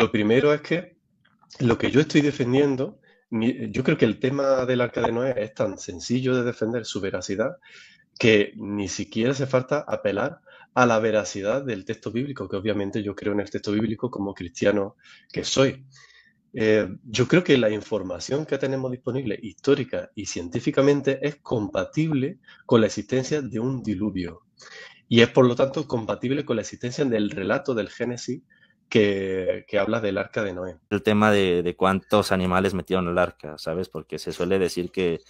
Lo primero es que lo que yo estoy defendiendo, yo creo que el tema del Arca de Noé es tan sencillo de defender su veracidad que ni siquiera hace falta apelar a la veracidad del texto bíblico, que obviamente yo creo en el texto bíblico como cristiano que soy. Eh, yo creo que la información que tenemos disponible histórica y científicamente es compatible con la existencia de un diluvio y es por lo tanto compatible con la existencia del relato del Génesis que, habla del arca de Noé. El tema de, cuántos animales metieron el arca, ¿sabes? Porque se suele decir que,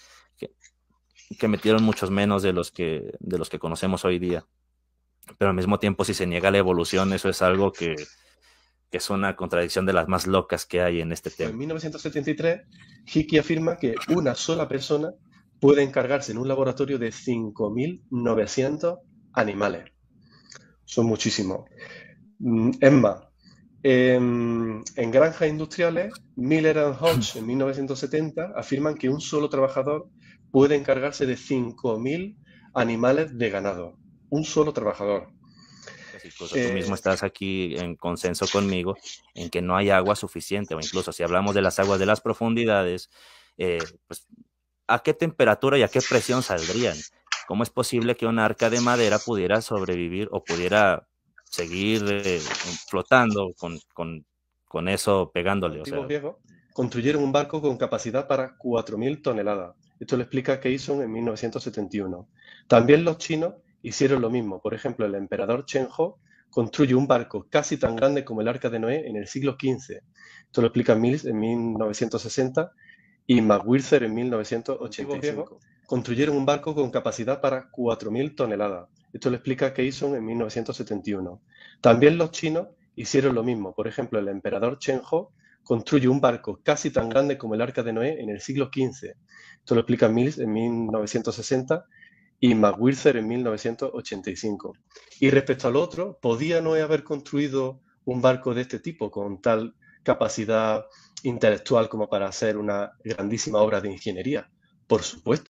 que, metieron muchos menos de los, que, de los que conocemos hoy día. Pero al mismo tiempo, si se niega la evolución, eso es algo que, es una contradicción de las más locas que hay en este tema. En 1973, Hickey afirma que una sola persona puede encargarse en un laboratorio de 5.900 animales. Son muchísimos. Mm, Emma. Em, en, granjas industriales, Miller and Hodge en 1970 afirman que un solo trabajador puede encargarse de 5.000 animales de ganado. Un solo trabajador. Pues, tú mismo eh, estás aquí en consenso conmigo en que no hay agua suficiente, o incluso si hablamos de las aguas de las profundidades, eh, pues, ¿a qué temperatura y a qué presión saldrían? ¿Cómo es posible que un arca de madera pudiera sobrevivir o pudiera seguir eh, flotando con, eso pegándole. O sea. viejos construyeron un barco con capacidad para 4.000 toneladas. Esto lo explica Keyson en 1971. También los chinos hicieron lo mismo. Por ejemplo, el emperador Chen Ho construye un barco casi tan grande como el Arca de Noé en el siglo XV. Esto lo explica Mills en 1960 y Maguire en 1985. Construyeron un barco con capacidad para 4.000 toneladas. Esto lo explica Keyson en 1971. También los chinos hicieron lo mismo. Por ejemplo, el emperador Chen Ho construye un barco casi tan grande como el Arca de Noé en el siglo XV. Esto lo explica Mills en 1960 y MacWhirter en 1985. Y respecto al otro, ¿podía Noé haber construido un barco de este tipo con tal capacidad intelectual como para hacer una grandísima obra de ingeniería? Por supuesto.